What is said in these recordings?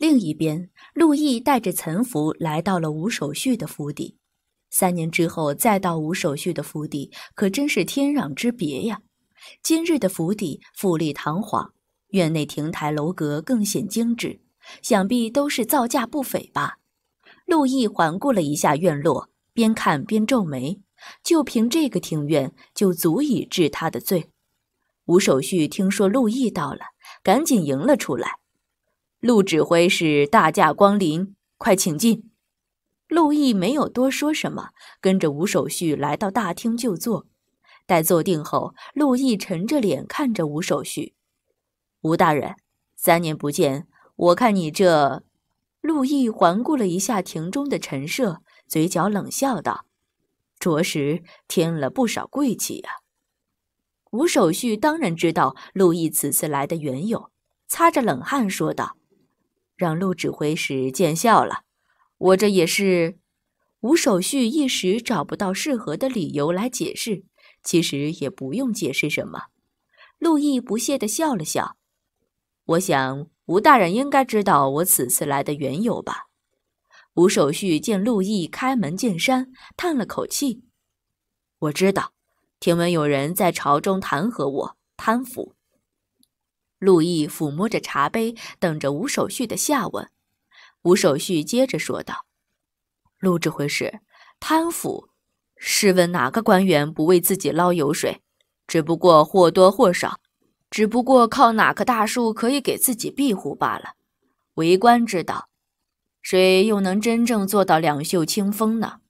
另一边，陆毅带着岑福来到了吴守绪的府邸。三年之后再到吴守绪的府邸，可真是天壤之别呀！今日的府邸富丽堂皇，院内亭台楼阁更显精致，想必都是造价不菲吧？陆毅环顾了一下院落，边看边皱眉。就凭这个庭院，就足以治他的罪。吴守绪听说陆毅到了，赶紧迎了出来。陆指挥是大驾光临，快请进。陆毅没有多说什么，跟着吴守绪来到大厅就坐。待坐定后，陆毅沉着脸看着吴守绪：“吴大人，三年不见，我看你这……”陆毅环顾了一下亭中的陈设，嘴角冷笑道：“着实添了不少贵气呀。”吴守绪当然知道陆毅此次来的缘由，擦着冷汗说道。让陆指挥使见笑了，我这也是，吴守绪一时找不到适合的理由来解释，其实也不用解释什么。陆毅不屑地笑了笑，我想吴大人应该知道我此次来的缘由吧？吴守绪见陆毅开门见山，叹了口气，我知道，听闻有人在朝中弹劾我贪腐。陆毅抚摸着茶杯，等着吴守绪的下文。吴守绪接着说道：“陆指挥是贪腐，试问哪个官员不为自己捞油水？只不过或多或少，只不过靠哪棵大树可以给自己庇护罢了。为官之道，谁又能真正做到两袖清风呢？”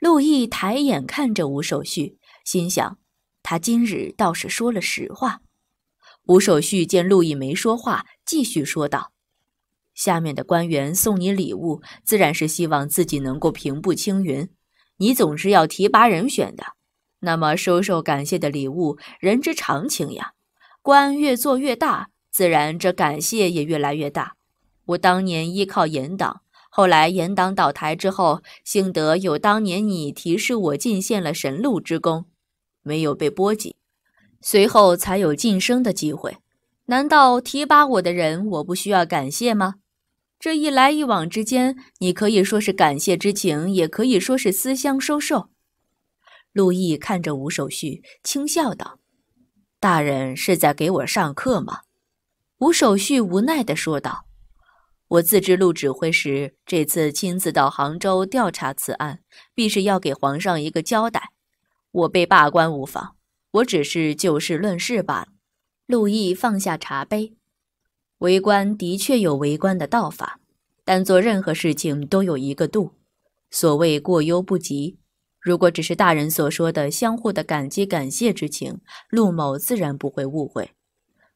陆毅抬眼看着吴守绪，心想：他今日倒是说了实话。吴守绪见陆毅没说话，继续说道：“下面的官员送你礼物，自然是希望自己能够平步青云。你总是要提拔人选的，那么收受感谢的礼物，人之常情呀。官越做越大，自然这感谢也越来越大。我当年依靠严党，后来严党倒台之后，幸得有当年你提示我进献了神鹿之功，没有被波及。”随后才有晋升的机会，难道提拔我的人我不需要感谢吗？这一来一往之间，你可以说是感谢之情，也可以说是思乡收受。陆毅看着吴守绪，轻笑道：“大人是在给我上课吗？”吴守绪无奈地说道：“我自知陆指挥使这次亲自到杭州调查此案，必是要给皇上一个交代。我被罢官无妨。”我只是就事论事罢了。陆毅放下茶杯，为官的确有为官的道法，但做任何事情都有一个度，所谓过犹不及。如果只是大人所说的相互的感激、感谢之情，陆某自然不会误会。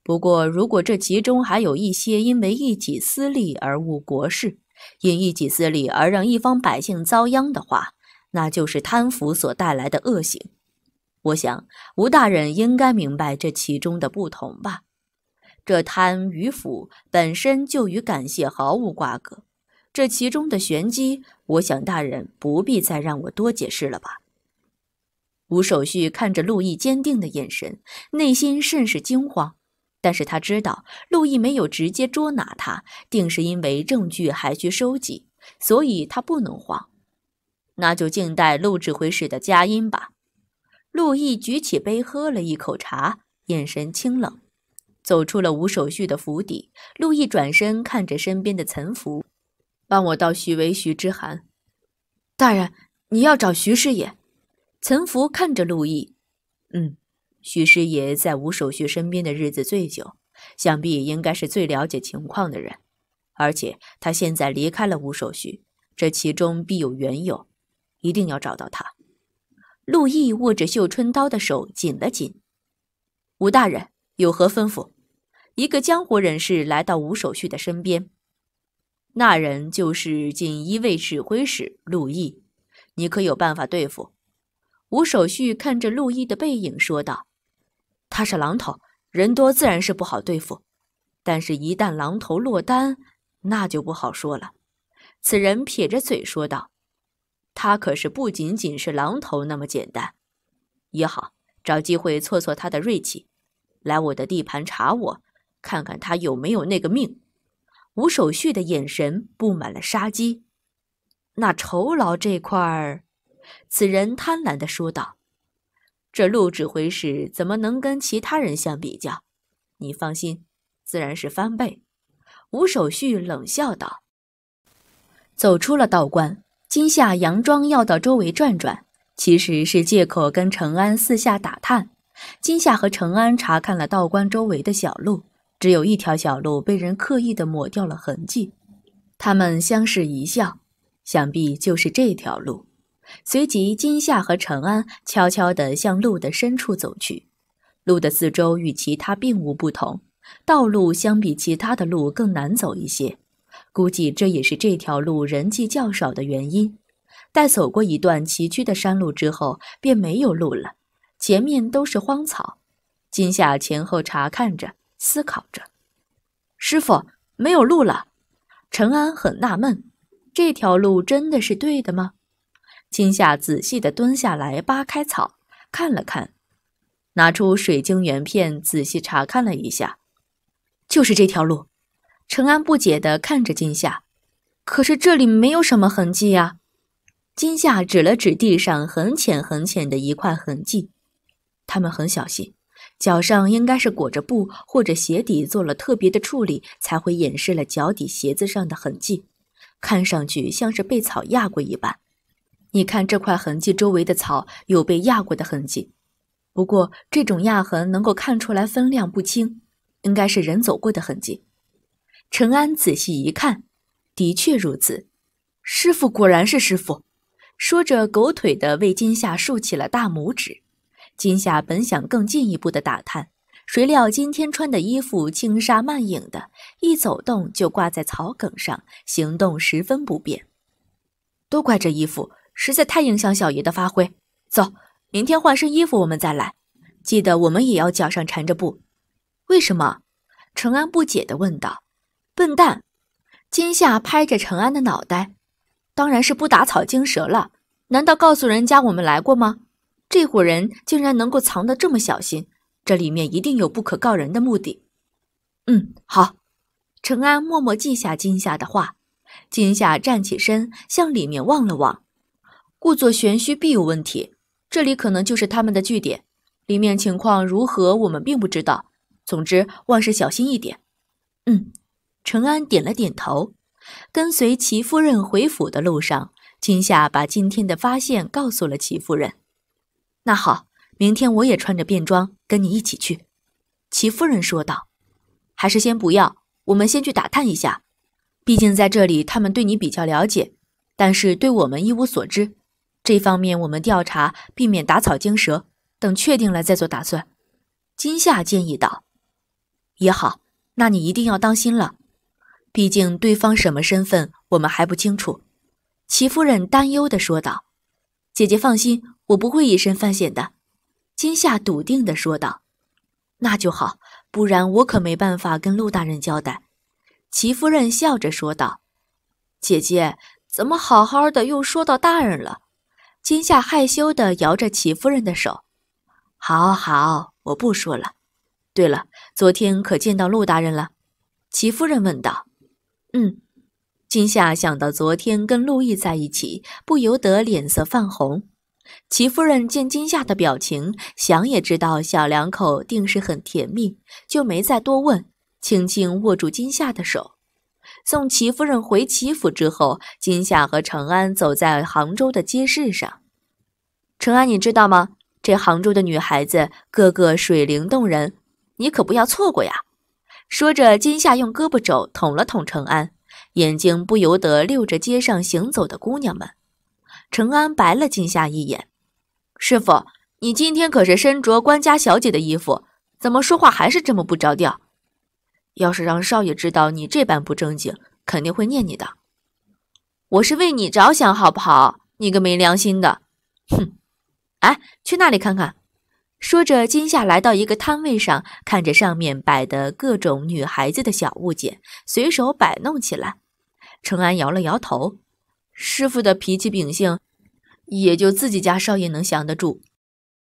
不过，如果这其中还有一些因为一己私利而误国事，因一己私利而让一方百姓遭殃的话，那就是贪腐所带来的恶行。我想，吴大人应该明白这其中的不同吧？这贪与腐本身就与感谢毫无瓜葛，这其中的玄机，我想大人不必再让我多解释了吧？吴守绪看着陆毅坚定的眼神，内心甚是惊慌。但是他知道陆毅没有直接捉拿他，定是因为证据还需收集，所以他不能慌。那就静待陆指挥使的佳音吧。陆毅举起杯，喝了一口茶，眼神清冷，走出了吴守绪的府邸。陆毅转身看着身边的岑福：“帮我到徐为、徐之寒。大人，你要找徐师爷？”岑福看着陆毅：“嗯，徐师爷在吴守绪身边的日子最久，想必应该是最了解情况的人。而且他现在离开了吴守绪，这其中必有缘由，一定要找到他。”陆毅握着绣春刀的手紧了紧。吴大人有何吩咐？一个江湖人士来到吴守绪的身边。那人就是锦衣卫指挥使陆毅。你可有办法对付？吴守绪看着陆毅的背影说道：“他是狼头，人多自然是不好对付，但是一旦狼头落单，那就不好说了。”此人撇着嘴说道。他可是不仅仅是狼头那么简单，也好，找机会挫挫他的锐气，来我的地盘查我，看看他有没有那个命。吴守绪的眼神布满了杀机，那酬劳这块儿，此人贪婪地说道：“这陆指挥使怎么能跟其他人相比较？你放心，自然是翻倍。”吴守绪冷笑道，走出了道观。今夏佯装要到周围转转，其实是借口跟程安四下打探。金夏和程安查看了道观周围的小路，只有一条小路被人刻意的抹掉了痕迹。他们相视一笑，想必就是这条路。随即，金夏和程安悄悄地向路的深处走去。路的四周与其他并无不同，道路相比其他的路更难走一些。估计这也是这条路人迹较少的原因。待走过一段崎岖的山路之后，便没有路了，前面都是荒草。金夏前后查看着，思考着：“师傅，没有路了。”陈安很纳闷：“这条路真的是对的吗？”金夏仔细地蹲下来，扒开草，看了看，拿出水晶圆片，仔细查看了一下：“就是这条路。”陈安不解地看着金夏，可是这里没有什么痕迹呀。金夏指了指地上很浅很浅的一块痕迹，他们很小心，脚上应该是裹着布或者鞋底做了特别的处理，才会掩饰了脚底鞋子上的痕迹，看上去像是被草压过一般。你看这块痕迹周围的草有被压过的痕迹，不过这种压痕能够看出来分量不轻，应该是人走过的痕迹。陈安仔细一看，的确如此。师傅果然是师傅，说着狗腿地为金夏竖起了大拇指。金夏本想更进一步的打探，谁料今天穿的衣服轻纱慢影的，一走动就挂在草梗上，行动十分不便。都怪这衣服实在太影响小爷的发挥。走，明天换身衣服我们再来。记得我们也要脚上缠着布。为什么？陈安不解地问道。笨蛋，金夏拍着陈安的脑袋，当然是不打草惊蛇了。难道告诉人家我们来过吗？这伙人竟然能够藏得这么小心，这里面一定有不可告人的目的。嗯，好。陈安默默记下金夏的话。金夏站起身，向里面望了望，故作玄虚，必有问题。这里可能就是他们的据点，里面情况如何，我们并不知道。总之，万事小心一点。嗯。陈安点了点头，跟随齐夫人回府的路上，今夏把今天的发现告诉了齐夫人。那好，明天我也穿着便装跟你一起去。”齐夫人说道。“还是先不要，我们先去打探一下。毕竟在这里，他们对你比较了解，但是对我们一无所知。这方面我们调查，避免打草惊蛇。等确定了再做打算。”今夏建议道。“也好，那你一定要当心了。”毕竟对方什么身份，我们还不清楚。”齐夫人担忧的说道。“姐姐放心，我不会以身犯险的。”金夏笃定的说道。“那就好，不然我可没办法跟陆大人交代。”齐夫人笑着说道。“姐姐怎么好好的又说到大人了？”金夏害羞的摇着齐夫人的手。“好好，我不说了。”“对了，昨天可见到陆大人了？”齐夫人问道。嗯，金夏想到昨天跟陆毅在一起，不由得脸色泛红。齐夫人见金夏的表情，想也知道小两口定是很甜蜜，就没再多问。轻轻握住金夏的手，送齐夫人回齐府之后，金夏和程安走在杭州的街市上。程安，你知道吗？这杭州的女孩子个个水灵动人，你可不要错过呀。说着，金夏用胳膊肘捅了捅程安，眼睛不由得溜着街上行走的姑娘们。程安白了金夏一眼：“师傅，你今天可是身着官家小姐的衣服，怎么说话还是这么不着调？要是让少爷知道你这般不正经，肯定会念你的。我是为你着想，好不好？你个没良心的，哼！哎，去那里看看。”说着，金夏来到一个摊位上，看着上面摆的各种女孩子的小物件，随手摆弄起来。程安摇了摇头：“师傅的脾气秉性，也就自己家少爷能降得住。”